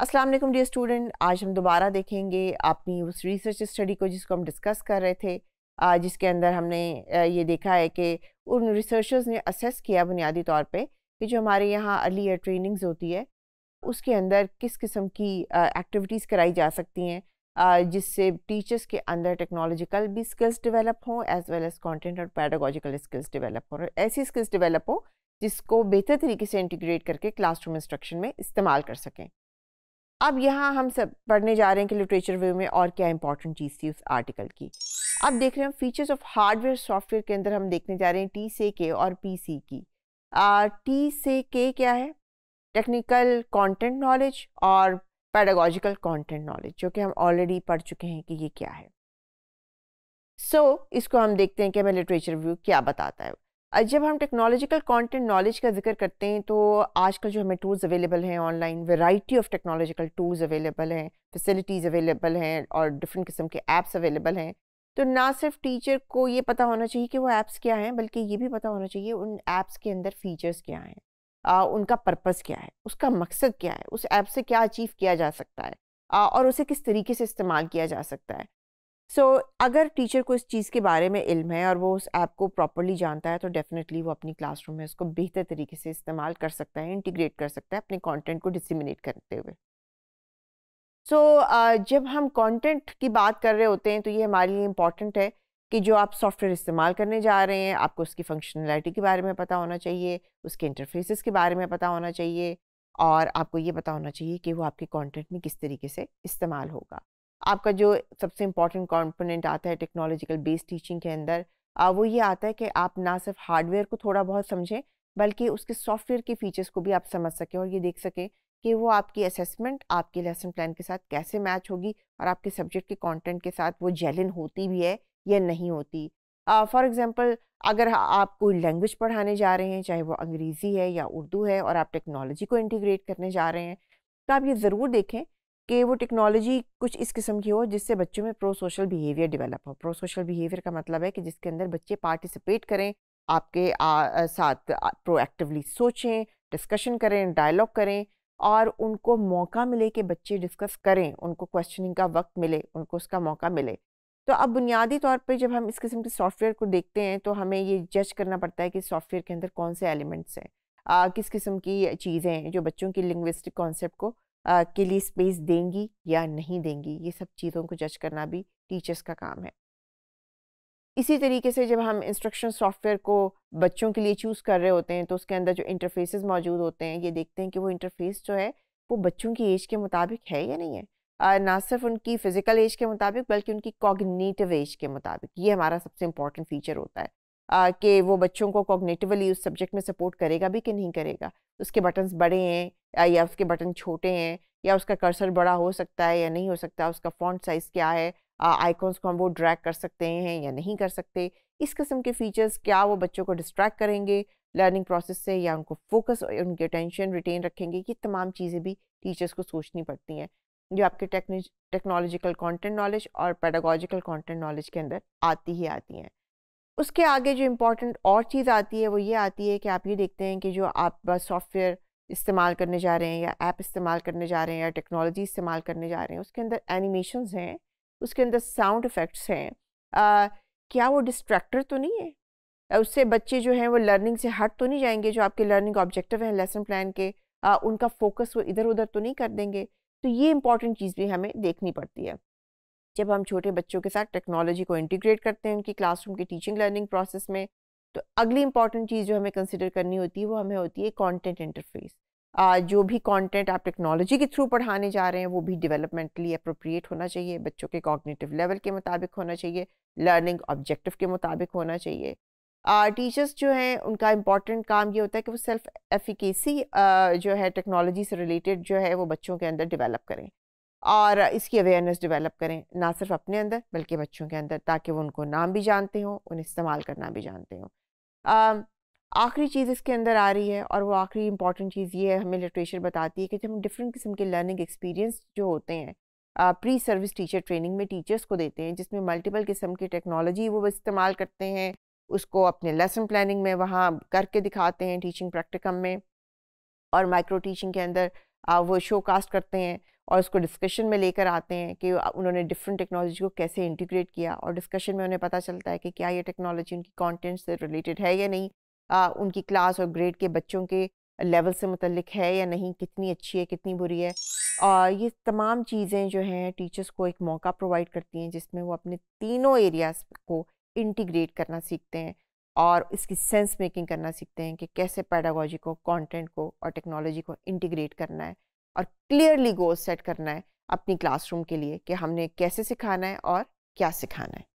Aslam dear student आज हम दोबारा देखेंगे अपनी उस रिसर्च स्टडी को जिसको हम डिस्कस कर रहे थे जिसके अंदर हमने ये देखा है कि उन रिसर्चर्स ने असेस किया बुनियादी तौर पे कि जो हमारे यहाँ अर्ली ईयर ट्रेनिंग्स होती है उसके अंदर किस किस्म की एक्टिविटीज़ कराई जा सकती हैं जिससे टीचर्स के अंदर टेक्नोलॉजिकल भी स्किल्स डेवलप हों एज़ वेल एज़ कॉन्टेंट और पैडागोजिकल स्किल्स डेवलप हों ऐसी स्किल्स डेवलप हों जिसको बेहतर तरीके से इंटीग्रेट करके क्लासरूम इंस्ट्रक्शन में इस्तेमाल कर सकें अब यहाँ हम सब पढ़ने जा रहे हैं कि लिटरेचर व्यू में और क्या इंपॉर्टेंट चीज़ थी उस आर्टिकल की अब देख रहे हैं फीचर्स ऑफ हार्डवेयर सॉफ्टवेयर के अंदर हम देखने जा रहे हैं टी से के और पी सी की टी से के क्या है टेक्निकल कंटेंट नॉलेज और पैडागोजिकल कंटेंट नॉलेज जो कि हम ऑलरेडी पढ़ चुके हैं कि ये क्या है सो so, इसको हम देखते हैं कि हमें लिटरेचर रिव्यू क्या बताता है जब हम टेक्नोलॉजिकल कंटेंट नॉलेज का जिक्र करते हैं तो आजकल जो हमें टूल्स अवेलेबल हैं online variety of technological tools available हैं फैसिलिटीज़ अवेलेबल हैं और डिफरेंट किस्म के ऐप्स अवेलेबल हैं तो ना सिर्फ टीचर को ये पता होना चाहिए कि वो ऐप्स क्या हैं बल्कि ये भी पता होना चाहिए उन ऐप्स के अंदर फीचर्स क्या हैं उनका पर्पज़ क्या है उसका मकसद क्या है उस ऐप से क्या अचीव किया जा सकता है आ, और उसे किस तरीके से इस्तेमाल किया जा सकता है सो so, अगर टीचर को इस चीज़ के बारे में इल्म है और वो उस ऐप को प्रॉपरली जानता है तो डेफिनेटली वो अपनी क्लासरूम में उसको बेहतर तरीके से इस्तेमाल कर सकता है इंटीग्रेट कर सकता है अपने कंटेंट को डिसिमिनेट करते हुए सो so, uh, जब हम कंटेंट की बात कर रहे होते हैं तो ये हमारे लिए इम्पॉर्टेंट है कि जो आप सॉफ्टवेयर इस्तेमाल करने जा रहे हैं आपको उसकी फंक्शनलिटी के बारे में पता होना चाहिए उसके इंटरफेसिस के बारे में पता होना चाहिए और आपको ये पता होना चाहिए कि वो आपके कॉन्टेंट में किस तरीके से इस्तेमाल होगा आपका जो सबसे इम्पॉर्टेंट कॉम्पोनेंट आता है टेक्नोलॉजिकल बेस टीचिंग के अंदर वो ये आता है कि आप ना सिर्फ हार्डवेयर को थोड़ा बहुत समझें बल्कि उसके सॉफ्टवेयर के फीचर्स को भी आप समझ सकें और ये देख सकें कि वो आपकी असेसमेंट आपके लेसन प्लान के साथ कैसे मैच होगी और आपके सब्जेक्ट के कॉन्टेंट के साथ वो जेलिन होती भी है या नहीं होती फॉर uh, एग्ज़ाम्पल अगर आप कोई लैंग्वेज पढ़ाने जा रहे हैं चाहे वो अंग्रेज़ी है या उर्दू है और आप टेक्नोलॉजी को इंटीग्रेट करने जा रहे हैं तो आप ये ज़रूर देखें कि वो टेक्नोलॉजी कुछ इस किस्म की हो जिससे बच्चों में प्रो सोशल बिहेवियर डेवलप हो प्रो सोशल बिहेवियर का मतलब है कि जिसके अंदर बच्चे पार्टिसिपेट करें आपके आ, साथ प्रोएक्टिवली सोचें डिस्कशन करें डायलॉग करें और उनको मौका मिले कि बच्चे डिस्कस करें उनको क्वेश्चनिंग का वक्त मिले उनको उसका मौका मिले तो अब बुनियादी तौर पर जब हम इस किस्म के सॉफ्टवेयर को देखते हैं तो हमें ये जज करना पड़ता है कि सॉफ्टवेयर के अंदर कौन से एलिमेंट्स हैं किस किस्म की चीज़ें हैं जो बच्चों की लिंग्विस्टिक कॉन्सेप्ट को के लिए स्पेस देंगी या नहीं देंगी ये सब चीज़ों को जज करना भी टीचर्स का काम है इसी तरीके से जब हम इंस्ट्रक्शन सॉफ्टवेयर को बच्चों के लिए चूज़ कर रहे होते हैं तो उसके अंदर जो इंटरफेसेस मौजूद होते हैं ये देखते हैं कि वो इंटरफेस जो है वो बच्चों की एज के मुताबिक है या नहीं है आ, ना सिर्फ उनकी फ़िज़िकल एज के मुताबिक बल्कि उनकी कॉगनीटिव एज के मुताबिक ये हमारा सबसे इम्पॉर्टेंट फीचर होता है कि वो बच्चों को कॉग्नेटिवली उस सब्जेक्ट में सपोर्ट करेगा भी कि नहीं करेगा उसके बटन्स बड़े हैं या उसके बटन छोटे हैं या उसका कर्सर बड़ा हो सकता है या नहीं हो सकता उसका फॉन्ट साइज़ क्या है आइकॉन्स को हम वो ड्रैग कर सकते हैं या नहीं कर सकते इस किस्म के फीचर्स क्या वो बच्चों को डिस्ट्रैक्ट करेंगे लर्निंग प्रोसेस से या उनको फोकस उनकी अटेंशन रिटेन रखेंगे ये तमाम चीज़ें भी टीचर्स को सोचनी पड़ती हैं जो आपके टेक्नोलॉजिकल कंटेंट नॉलेज और पैडागोजिकल कंटेंट नॉलेज के अंदर आती ही आती हैं उसके आगे जो इम्पोर्टेंट और चीज़ आती है वो ये आती है कि आप ये देखते हैं कि जो आप सॉफ्टवेयर इस्तेमाल करने जा रहे हैं या ऐप इस्तेमाल करने जा रहे हैं या टेक्नोलॉजी इस्तेमाल करने जा रहे हैं उसके अंदर एनिमेशन हैं उसके अंदर साउंड इफ़ेक्ट्स हैं क्या वो डिस्ट्रैक्टर तो नहीं है उससे बच्चे जो हैं वो लर्निंग से हट तो नहीं जाएंगे जो आपके लर्निंग ऑब्जेक्टिव हैं लेसन प्लान के आ, उनका फोकस वो इधर उधर तो नहीं कर देंगे तो ये इंपॉर्टेंट चीज़ भी हमें देखनी पड़ती है जब हम छोटे बच्चों के साथ टेक्नोलॉजी को इंटीग्रेट करते हैं उनकी क्लासरूम के टीचिंग लर्निंग प्रोसेस में तो अगली इंपॉर्टेंट चीज़ जो हमें कंसिडर करनी होती है वो हमें होती है कॉन्टेंट इंटरफेस जो भी कॉन्टेंट आप टेक्नोलॉजी के थ्रू पढ़ाने जा रहे हैं वो भी डेवलपमेंटली अप्रोप्रिएट होना चाहिए बच्चों के कॉग्निटिव लेवल के मुताबिक होना चाहिए लर्निंग ऑब्जेक्टिव के मुताबिक होना चाहिए टीचर्स uh, जो हैं उनका इम्पॉर्टेंट काम ये होता है कि वो सेल्फ एफिकेसी uh, जो है टेक्नोलॉजी से रिलेटेड जो है वो बच्चों के अंदर डेवलप करें और इसकी अवेयरनेस डेवलप करें ना सिर्फ अपने अंदर बल्कि बच्चों के अंदर ताकि वो उनको नाम भी जानते हों उन्हें इस्तेमाल करना भी जानते हों आखिरी चीज़ इसके अंदर आ रही है और वो आखिरी इंपॉर्टेंट चीज़ ये है हमें लिटरेचर बताती है कि जब हम डिफरेंट किस्म के लर्निंग एक्सपीरियंस जो होते हैं प्री सर्विस टीचर ट्रेनिंग में टीचर्स को देते हैं जिसमें मल्टीपल किस्म की टेक्नोलॉजी वो इस्तेमाल करते हैं उसको अपने लेसन प्लानिंग में वहाँ करके दिखाते हैं टीचिंग प्रैक्टिकम में और माइक्रो टीचिंग के अंदर वो शो कास्ट करते हैं और उसको डिस्कशन में लेकर आते हैं कि उन्होंने डिफरेंट टेक्नोलॉजी को कैसे इंटीग्रेट किया और डिस्कशन में उन्हें पता चलता है कि क्या ये टेक्नोलॉजी उनकी कॉन्टेंट से रिलेटेड है या नहीं आ, उनकी क्लास और ग्रेड के बच्चों के लेवल से मुतलक है या नहीं कितनी अच्छी है कितनी बुरी है और ये तमाम चीज़ें जो हैं टीचर्स को एक मौका प्रोवाइड करती हैं जिसमें वो अपने तीनों एरियाज़ को इंटीग्रेट करना सीखते हैं और इसकी सेंस मेकिंग करना सीखते हैं कि कैसे पैडागोजी को कंटेंट को और टेक्नोलॉजी को इंटीग्रेट करना है और क्लियरली गोल सेट करना है अपनी क्लासरूम के लिए कि हमने कैसे सिखाना है और क्या सिखाना है